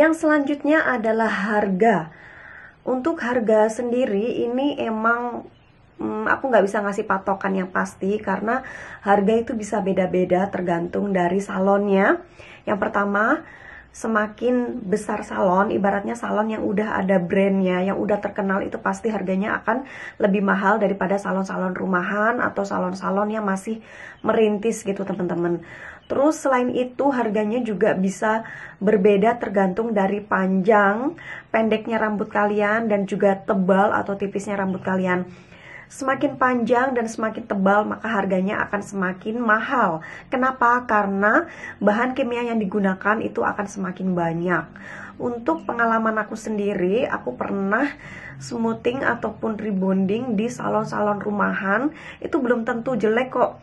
Yang selanjutnya adalah harga. Untuk harga sendiri ini emang hmm, aku nggak bisa ngasih patokan yang pasti karena harga itu bisa beda-beda tergantung dari salonnya. Yang pertama, semakin besar salon, ibaratnya salon yang udah ada brandnya, yang udah terkenal itu pasti harganya akan lebih mahal daripada salon-salon rumahan atau salon-salon yang masih merintis gitu teman-teman. Terus selain itu harganya juga bisa berbeda tergantung dari panjang, pendeknya rambut kalian dan juga tebal atau tipisnya rambut kalian. Semakin panjang dan semakin tebal maka harganya akan semakin mahal. Kenapa? Karena bahan kimia yang digunakan itu akan semakin banyak. Untuk pengalaman aku sendiri, aku pernah smoothing ataupun rebonding di salon-salon rumahan, itu belum tentu jelek kok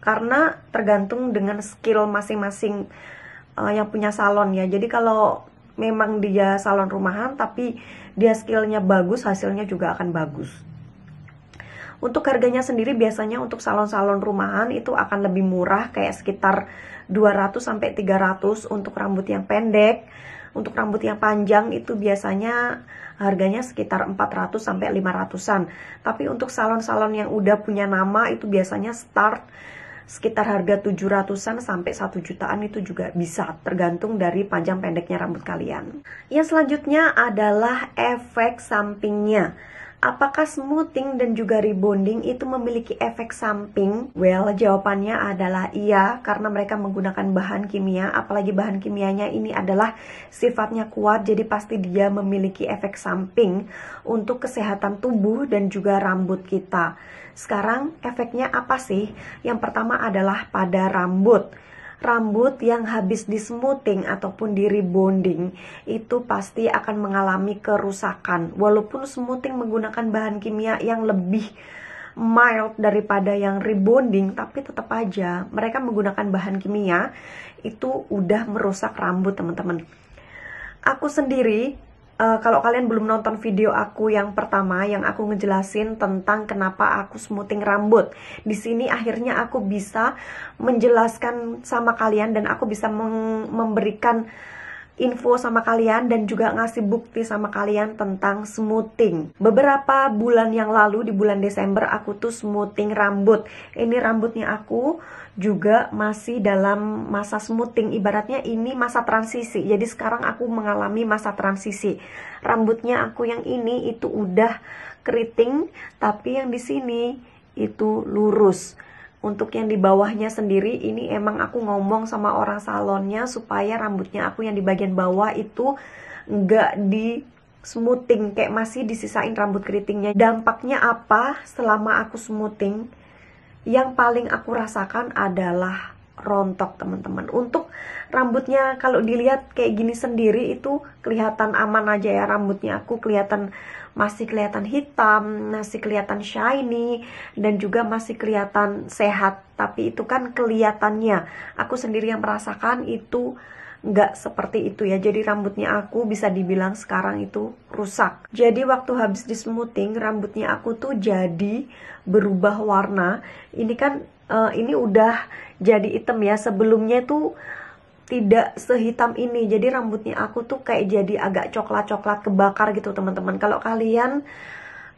karena tergantung dengan skill masing-masing uh, yang punya salon ya. Jadi kalau memang dia salon rumahan tapi dia skillnya bagus, hasilnya juga akan bagus. Untuk harganya sendiri biasanya untuk salon-salon rumahan itu akan lebih murah kayak sekitar 200 sampai 300 untuk rambut yang pendek. Untuk rambut yang panjang itu biasanya harganya sekitar 400 sampai 500-an. Tapi untuk salon-salon yang udah punya nama itu biasanya start sekitar harga 700-an sampai 1 jutaan itu juga bisa tergantung dari panjang pendeknya rambut kalian. Yang selanjutnya adalah efek sampingnya. Apakah smoothing dan juga rebonding itu memiliki efek samping? Well, jawabannya adalah iya, karena mereka menggunakan bahan kimia, apalagi bahan kimianya ini adalah sifatnya kuat, jadi pasti dia memiliki efek samping untuk kesehatan tubuh dan juga rambut kita. Sekarang efeknya apa sih? Yang pertama adalah pada rambut rambut yang habis di smoothing ataupun di rebonding itu pasti akan mengalami kerusakan walaupun smoothing menggunakan bahan kimia yang lebih mild daripada yang rebonding tapi tetap aja mereka menggunakan bahan kimia itu udah merusak rambut teman-teman aku sendiri uh, kalau kalian belum nonton video aku yang pertama yang aku ngejelasin tentang kenapa aku smoothing rambut. Di sini akhirnya aku bisa menjelaskan sama kalian dan aku bisa memberikan info sama kalian dan juga ngasih bukti sama kalian tentang smoothing. Beberapa bulan yang lalu di bulan Desember aku tuh smoothing rambut. Ini rambutnya aku juga masih dalam masa smoothing. Ibaratnya ini masa transisi. Jadi sekarang aku mengalami masa transisi. Rambutnya aku yang ini itu udah keriting, tapi yang di sini itu lurus untuk yang di bawahnya sendiri ini emang aku ngomong sama orang salonnya supaya rambutnya aku yang di bagian bawah itu nggak di smoothing kayak masih disisain rambut keritingnya dampaknya apa selama aku smoothing yang paling aku rasakan adalah rontok teman-teman untuk rambutnya kalau dilihat kayak gini sendiri itu kelihatan aman aja ya rambutnya aku kelihatan masih kelihatan hitam, masih kelihatan shiny, dan juga masih kelihatan sehat. Tapi itu kan kelihatannya. Aku sendiri yang merasakan itu nggak seperti itu ya jadi rambutnya aku bisa dibilang sekarang itu rusak jadi waktu habis di smoothing rambutnya aku tuh jadi berubah warna ini kan uh, ini udah jadi hitam ya sebelumnya tuh tidak sehitam ini jadi rambutnya aku tuh kayak jadi agak coklat-coklat kebakar gitu teman-teman kalau kalian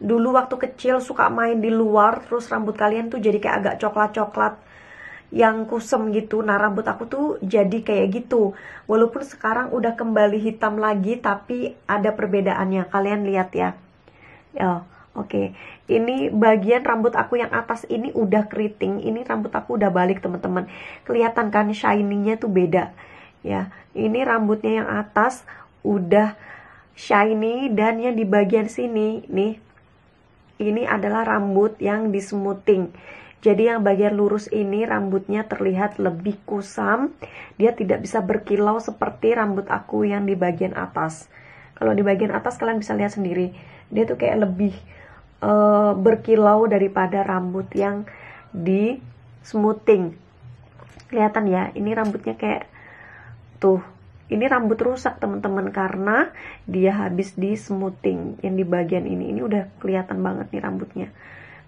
dulu waktu kecil suka main di luar terus rambut kalian tuh jadi kayak agak coklat-coklat yang kusem gitu nah rambut aku tuh jadi kayak gitu walaupun sekarang udah kembali hitam lagi tapi ada perbedaannya kalian lihat ya ya oke okay ini bagian rambut aku yang atas ini udah keriting ini rambut aku udah balik teman-teman kelihatan kan shiningnya tuh beda ya ini rambutnya yang atas udah shiny dan yang di bagian sini nih ini adalah rambut yang dismuting jadi yang bagian lurus ini rambutnya terlihat lebih kusam, dia tidak bisa berkilau seperti rambut aku yang di bagian atas. Kalau di bagian atas kalian bisa lihat sendiri, dia tuh kayak lebih uh, berkilau daripada rambut yang di smoothing kelihatan ya ini rambutnya kayak tuh ini rambut rusak teman-teman karena dia habis di smoothing yang di bagian ini ini udah kelihatan banget nih rambutnya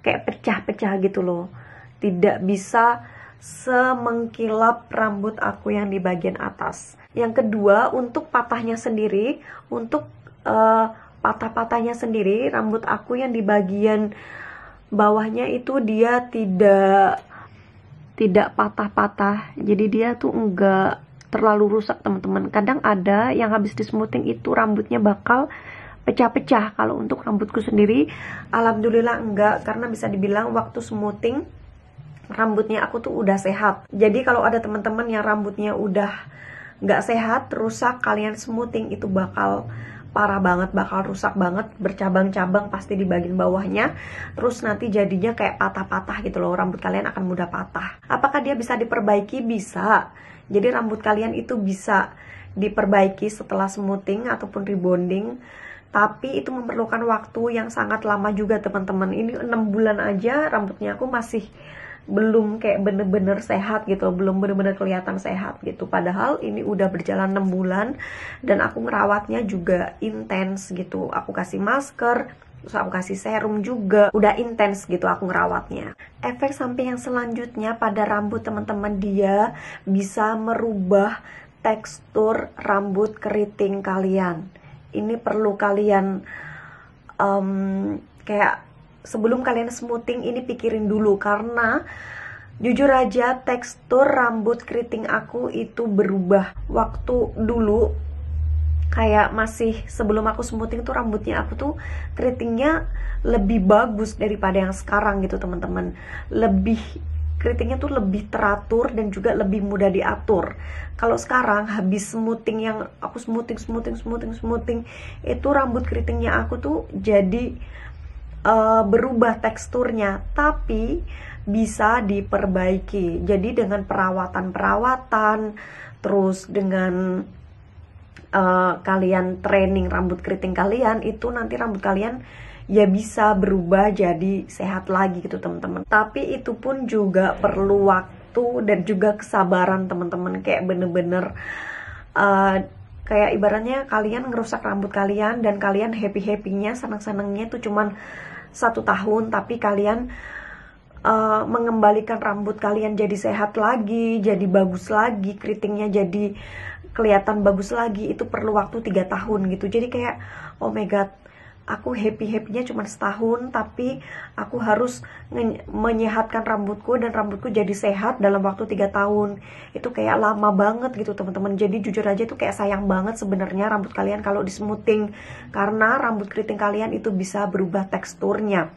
kayak pecah-pecah gitu loh tidak bisa semengkilap rambut aku yang di bagian atas yang kedua untuk patahnya sendiri untuk uh, patah-patahnya sendiri rambut aku yang di bagian bawahnya itu dia tidak tidak patah-patah jadi dia tuh enggak terlalu rusak teman-teman kadang ada yang habis di smoothing itu rambutnya bakal pecah-pecah kalau untuk rambutku sendiri alhamdulillah enggak karena bisa dibilang waktu smoothing rambutnya aku tuh udah sehat jadi kalau ada teman-teman yang rambutnya udah enggak sehat rusak kalian smoothing itu bakal parah banget bakal rusak banget bercabang-cabang pasti di bagian bawahnya terus nanti jadinya kayak patah-patah gitu loh rambut kalian akan mudah patah apakah dia bisa diperbaiki bisa jadi rambut kalian itu bisa diperbaiki setelah smoothing ataupun rebonding tapi itu memerlukan waktu yang sangat lama juga teman-teman ini enam bulan aja rambutnya aku masih belum kayak bener-bener sehat gitu belum bener-bener kelihatan sehat gitu padahal ini udah berjalan 6 bulan dan aku ngerawatnya juga intens gitu aku kasih masker terus aku kasih serum juga udah intens gitu aku ngerawatnya efek samping yang selanjutnya pada rambut teman-teman dia bisa merubah tekstur rambut keriting kalian ini perlu kalian um, kayak sebelum kalian smoothing ini pikirin dulu karena Jujur aja tekstur rambut keriting aku itu berubah Waktu dulu kayak masih sebelum aku smoothing tuh rambutnya aku tuh keritingnya lebih bagus daripada yang sekarang gitu teman-teman Lebih keritingnya tuh lebih teratur dan juga lebih mudah diatur Kalau sekarang habis smoothing yang aku smoothing smoothing smoothing smoothing Itu rambut keritingnya aku tuh jadi uh, berubah teksturnya, tapi bisa diperbaiki. Jadi dengan perawatan-perawatan, terus dengan uh, kalian training rambut keriting kalian itu nanti rambut kalian ya bisa berubah jadi sehat lagi gitu teman-teman. Tapi itu pun juga perlu waktu dan juga kesabaran teman-teman kayak bener-bener uh, kayak ibaratnya kalian ngerusak rambut kalian dan kalian happy happynya seneng senengnya itu cuman satu tahun tapi kalian uh, mengembalikan rambut kalian jadi sehat lagi jadi bagus lagi keritingnya jadi kelihatan bagus lagi itu perlu waktu tiga tahun gitu jadi kayak oh my god aku happy happynya cuma setahun tapi aku harus menyehatkan rambutku dan rambutku jadi sehat dalam waktu tiga tahun itu kayak lama banget gitu teman-teman jadi jujur aja itu kayak sayang banget sebenarnya rambut kalian kalau di smoothing karena rambut keriting kalian itu bisa berubah teksturnya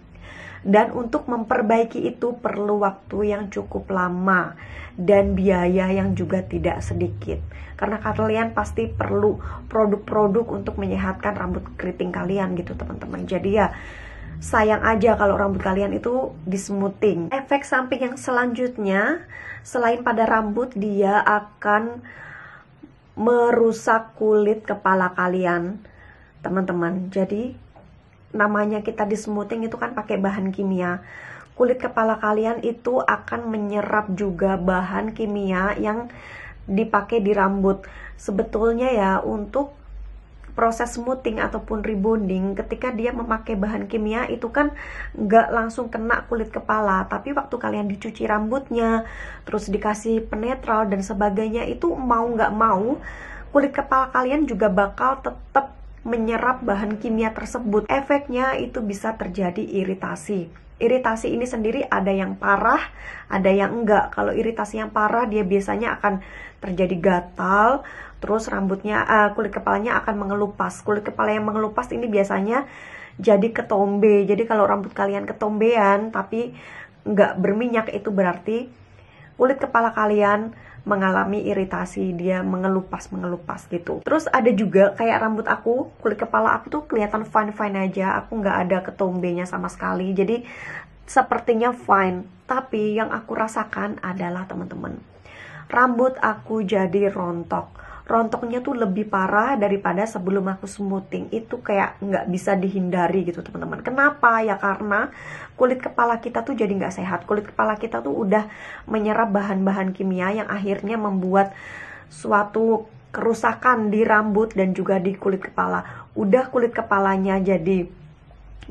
dan untuk memperbaiki itu perlu waktu yang cukup lama dan biaya yang juga tidak sedikit karena kalian pasti perlu produk-produk untuk menyehatkan rambut keriting kalian gitu teman-teman jadi ya sayang aja kalau rambut kalian itu dismuting. efek samping yang selanjutnya selain pada rambut dia akan merusak kulit kepala kalian teman-teman jadi namanya kita di smoothing itu kan pakai bahan kimia. Kulit kepala kalian itu akan menyerap juga bahan kimia yang dipakai di rambut. Sebetulnya ya untuk proses smoothing ataupun rebonding ketika dia memakai bahan kimia itu kan nggak langsung kena kulit kepala tapi waktu kalian dicuci rambutnya terus dikasih penetral dan sebagainya itu mau nggak mau kulit kepala kalian juga bakal tetap menyerap bahan kimia tersebut. Efeknya itu bisa terjadi iritasi iritasi ini sendiri ada yang parah, ada yang enggak. Kalau iritasi yang parah dia biasanya akan terjadi gatal, terus rambutnya uh, kulit kepalanya akan mengelupas. Kulit kepala yang mengelupas ini biasanya jadi ketombe. Jadi kalau rambut kalian ketombean tapi enggak berminyak itu berarti kulit kepala kalian mengalami iritasi dia mengelupas mengelupas gitu terus ada juga kayak rambut aku kulit kepala aku tuh kelihatan fine fine aja aku nggak ada ketombenya sama sekali jadi sepertinya fine tapi yang aku rasakan adalah teman-teman rambut aku jadi rontok rontoknya tuh lebih parah daripada sebelum aku smoothing itu kayak nggak bisa dihindari gitu teman-teman kenapa ya karena kulit kepala kita tuh jadi nggak sehat kulit kepala kita tuh udah menyerap bahan-bahan kimia yang akhirnya membuat suatu kerusakan di rambut dan juga di kulit kepala udah kulit kepalanya jadi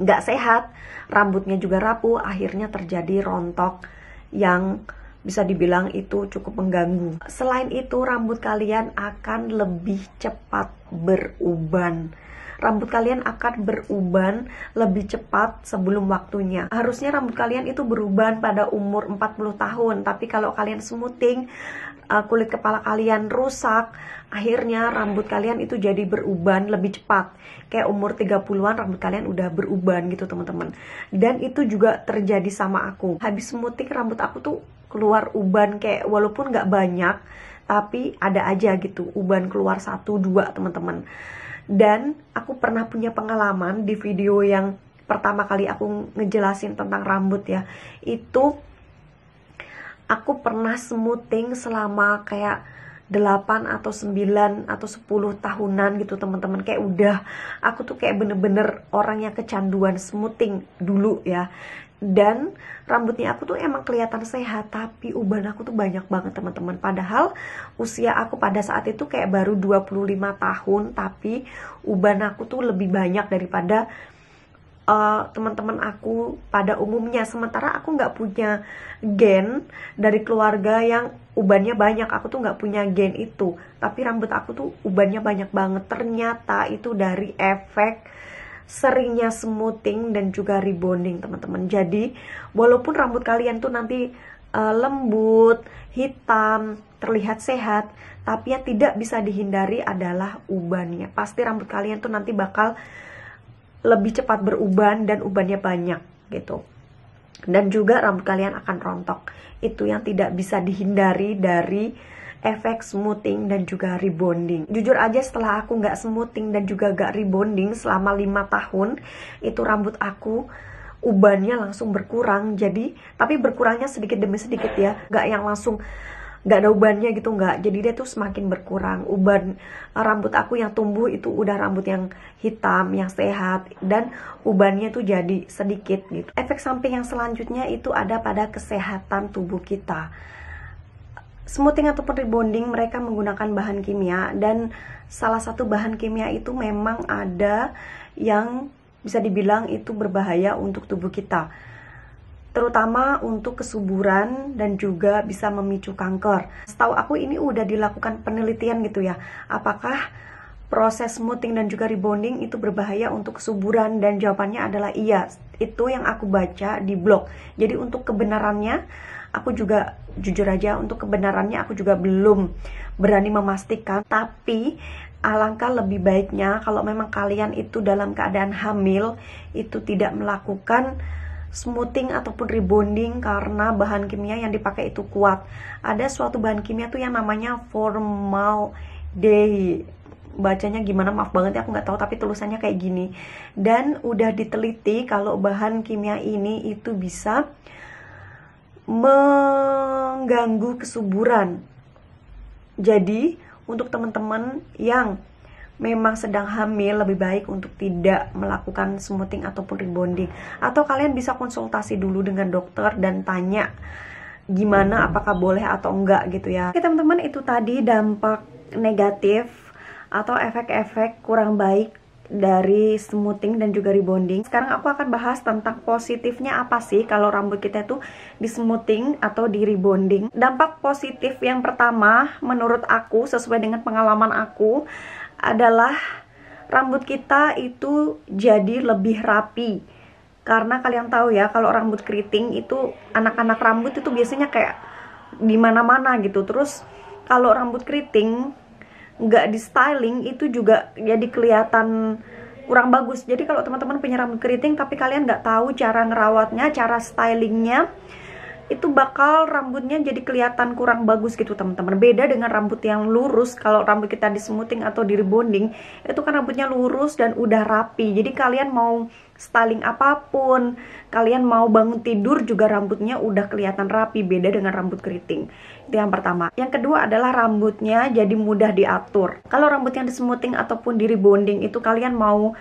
nggak sehat rambutnya juga rapuh akhirnya terjadi rontok yang bisa dibilang itu cukup mengganggu. Selain itu, rambut kalian akan lebih cepat beruban. Rambut kalian akan beruban lebih cepat sebelum waktunya. Harusnya rambut kalian itu beruban pada umur 40 tahun, tapi kalau kalian smoothing, eh, kulit kepala kalian rusak, akhirnya rambut kalian itu jadi beruban lebih cepat. Kayak umur 30-an rambut kalian udah beruban gitu, teman-teman. Dan itu juga terjadi sama aku. Habis smoothing rambut aku tuh keluar uban kayak walaupun nggak banyak tapi ada aja gitu uban keluar satu dua teman-teman dan aku pernah punya pengalaman di video yang pertama kali aku ngejelasin tentang rambut ya itu aku pernah smoothing selama kayak 8 atau 9 atau 10 tahunan gitu teman-teman kayak udah aku tuh kayak bener-bener orang yang kecanduan smoothing dulu ya dan rambutnya aku tuh emang kelihatan sehat tapi uban aku tuh banyak banget teman-teman padahal usia aku pada saat itu kayak baru 25 tahun tapi uban aku tuh lebih banyak daripada uh, teman-teman aku pada umumnya sementara aku nggak punya gen dari keluarga yang ubannya banyak aku tuh nggak punya gen itu tapi rambut aku tuh ubannya banyak banget ternyata itu dari efek seringnya smoothing dan juga rebonding teman-teman. Jadi walaupun rambut kalian tuh nanti uh, lembut, hitam, terlihat sehat, tapi yang tidak bisa dihindari adalah ubannya. Pasti rambut kalian tuh nanti bakal lebih cepat beruban dan ubannya banyak gitu. Dan juga rambut kalian akan rontok. Itu yang tidak bisa dihindari dari efek smoothing dan juga rebonding. Jujur aja setelah aku nggak smoothing dan juga nggak rebonding selama 5 tahun, itu rambut aku ubannya langsung berkurang. Jadi, tapi berkurangnya sedikit demi sedikit ya, nggak yang langsung nggak ada ubannya gitu nggak jadi dia tuh semakin berkurang uban rambut aku yang tumbuh itu udah rambut yang hitam yang sehat dan ubannya tuh jadi sedikit gitu efek samping yang selanjutnya itu ada pada kesehatan tubuh kita smoothing ataupun rebonding mereka menggunakan bahan kimia dan salah satu bahan kimia itu memang ada yang bisa dibilang itu berbahaya untuk tubuh kita terutama untuk kesuburan dan juga bisa memicu kanker. Setahu aku ini udah dilakukan penelitian gitu ya. Apakah proses smoothing dan juga rebonding itu berbahaya untuk kesuburan dan jawabannya adalah iya. Itu yang aku baca di blog. Jadi untuk kebenarannya aku juga jujur aja untuk kebenarannya aku juga belum berani memastikan tapi alangkah lebih baiknya kalau memang kalian itu dalam keadaan hamil itu tidak melakukan smoothing ataupun rebonding karena bahan kimia yang dipakai itu kuat ada suatu bahan kimia tuh yang namanya formal day bacanya gimana maaf banget ya aku nggak tahu tapi tulisannya kayak gini dan udah diteliti kalau bahan kimia ini itu bisa me mengganggu kesuburan. Jadi, untuk teman-teman yang memang sedang hamil lebih baik untuk tidak melakukan smoothing ataupun rebonding atau kalian bisa konsultasi dulu dengan dokter dan tanya gimana apakah boleh atau enggak gitu ya. Oke teman-teman itu tadi dampak negatif atau efek-efek kurang baik dari smoothing dan juga rebonding. Sekarang aku akan bahas tentang positifnya apa sih kalau rambut kita itu di smoothing atau di rebonding. Dampak positif yang pertama menurut aku sesuai dengan pengalaman aku adalah rambut kita itu jadi lebih rapi. Karena kalian tahu ya kalau rambut keriting itu anak-anak rambut itu biasanya kayak di mana gitu. Terus kalau rambut keriting nggak di styling itu juga jadi kelihatan kurang bagus jadi kalau teman-teman punya rambut keriting tapi kalian nggak tahu cara ngerawatnya cara stylingnya itu bakal rambutnya jadi kelihatan kurang bagus gitu teman-teman beda dengan rambut yang lurus kalau rambut kita di smoothing atau di rebonding itu kan rambutnya lurus dan udah rapi jadi kalian mau styling apapun, kalian mau bangun tidur juga rambutnya udah kelihatan rapi, beda dengan rambut keriting. Itu yang pertama. Yang kedua adalah rambutnya jadi mudah diatur. Kalau rambut yang disemuting ataupun di rebonding itu kalian mau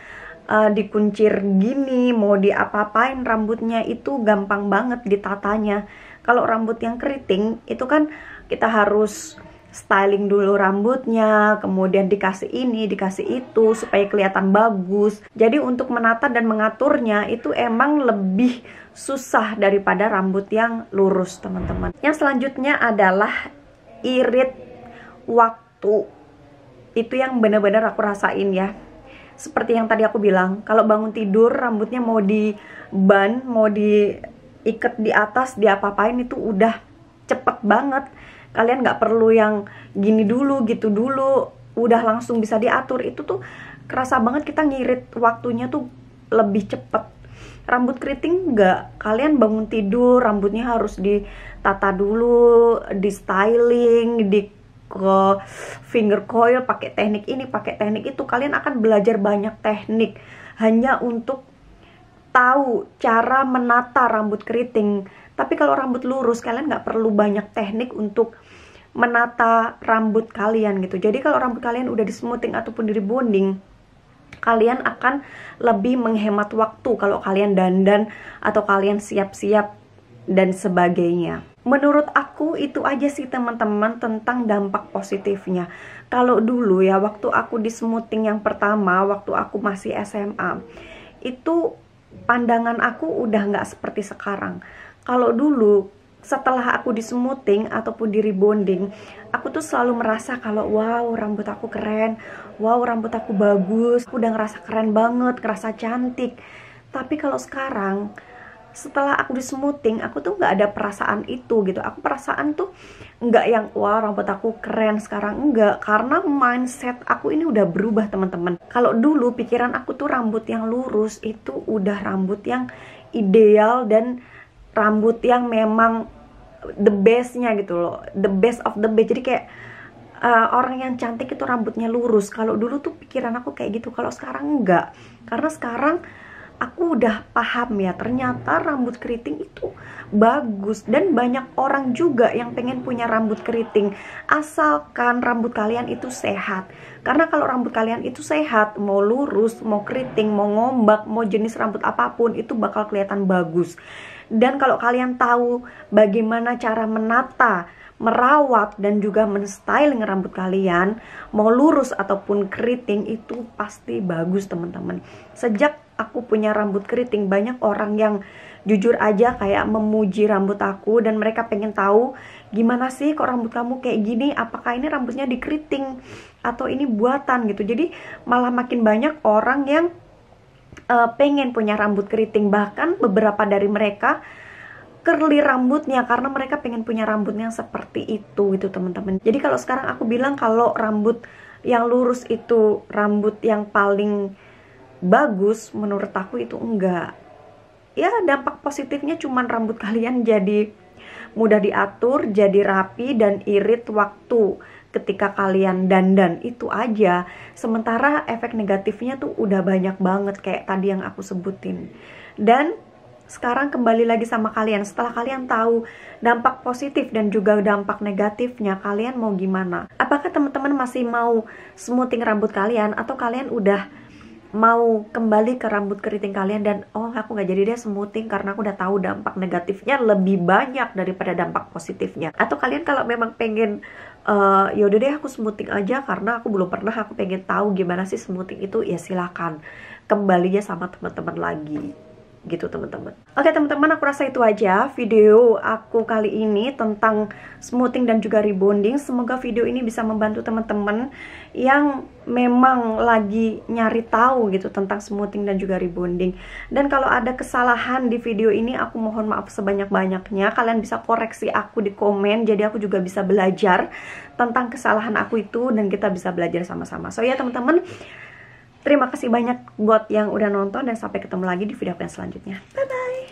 uh, dikuncir gini, mau diapa-apain rambutnya itu gampang banget ditatanya. Kalau rambut yang keriting itu kan kita harus styling dulu rambutnya, kemudian dikasih ini, dikasih itu supaya kelihatan bagus. Jadi untuk menata dan mengaturnya itu emang lebih susah daripada rambut yang lurus, teman-teman. Yang selanjutnya adalah irit waktu. Itu yang benar-benar aku rasain ya. Seperti yang tadi aku bilang, kalau bangun tidur rambutnya mau di ban, mau di diikat di atas, di apa apain itu udah cepet banget kalian nggak perlu yang gini dulu gitu dulu udah langsung bisa diatur itu tuh kerasa banget kita ngirit waktunya tuh lebih cepet rambut keriting nggak kalian bangun tidur rambutnya harus ditata dulu di styling di ke finger coil pakai teknik ini pakai teknik itu kalian akan belajar banyak teknik hanya untuk tahu cara menata rambut keriting tapi kalau rambut lurus kalian nggak perlu banyak teknik untuk menata rambut kalian gitu. Jadi kalau rambut kalian udah di smoothing ataupun di bonding, kalian akan lebih menghemat waktu kalau kalian dandan atau kalian siap-siap dan sebagainya. Menurut aku itu aja sih teman-teman tentang dampak positifnya. Kalau dulu ya waktu aku di smoothing yang pertama, waktu aku masih SMA, itu pandangan aku udah nggak seperti sekarang. Kalau dulu setelah aku dismuting ataupun di rebonding aku tuh selalu merasa kalau wow rambut aku keren wow rambut aku bagus aku udah ngerasa keren banget ngerasa cantik tapi kalau sekarang setelah aku dismuting aku tuh nggak ada perasaan itu gitu aku perasaan tuh nggak yang wow rambut aku keren sekarang enggak karena mindset aku ini udah berubah teman-teman kalau dulu pikiran aku tuh rambut yang lurus itu udah rambut yang ideal dan rambut yang memang the bestnya gitu loh the best of the best jadi kayak uh, orang yang cantik itu rambutnya lurus kalau dulu tuh pikiran aku kayak gitu kalau sekarang enggak karena sekarang aku udah paham ya ternyata rambut keriting itu bagus dan banyak orang juga yang pengen punya rambut keriting asalkan rambut kalian itu sehat karena kalau rambut kalian itu sehat mau lurus mau keriting mau ngombak mau jenis rambut apapun itu bakal kelihatan bagus dan kalau kalian tahu bagaimana cara menata, merawat dan juga menstyling rambut kalian, mau lurus ataupun keriting itu pasti bagus teman-teman. Sejak aku punya rambut keriting, banyak orang yang jujur aja kayak memuji rambut aku dan mereka pengen tahu gimana sih kok rambut kamu kayak gini apakah ini rambutnya dikeriting atau ini buatan gitu jadi malah makin banyak orang yang uh, pengen punya rambut keriting bahkan beberapa dari mereka curly rambutnya karena mereka pengen punya rambut yang seperti itu gitu teman-teman jadi kalau sekarang aku bilang kalau rambut yang lurus itu rambut yang paling bagus menurut aku itu enggak ya dampak positifnya cuman rambut kalian jadi mudah diatur jadi rapi dan irit waktu ketika kalian dandan itu aja sementara efek negatifnya tuh udah banyak banget kayak tadi yang aku sebutin dan sekarang kembali lagi sama kalian setelah kalian tahu dampak positif dan juga dampak negatifnya kalian mau gimana apakah teman-teman masih mau smoothing rambut kalian atau kalian udah mau kembali ke rambut keriting kalian dan oh aku nggak jadi deh smoothing karena aku udah tahu dampak negatifnya lebih banyak daripada dampak positifnya atau kalian kalau memang pengen uh, eh, yaudah deh aku smoothing aja karena aku belum pernah aku pengen tahu gimana sih smoothing itu ya silakan kembalinya sama teman-teman lagi gitu teman-teman. Oke teman-teman aku rasa itu aja video aku kali ini tentang smoothing dan juga rebonding. Semoga video ini bisa membantu teman-teman yang memang lagi nyari tahu gitu tentang smoothing dan juga rebonding. Dan kalau ada kesalahan di video ini aku mohon maaf sebanyak-banyaknya. Kalian bisa koreksi aku di komen jadi aku juga bisa belajar tentang kesalahan aku itu dan kita bisa belajar sama-sama. So ya teman-teman Terima kasih banyak buat yang udah nonton dan sampai ketemu lagi di video aku yang selanjutnya. Bye bye.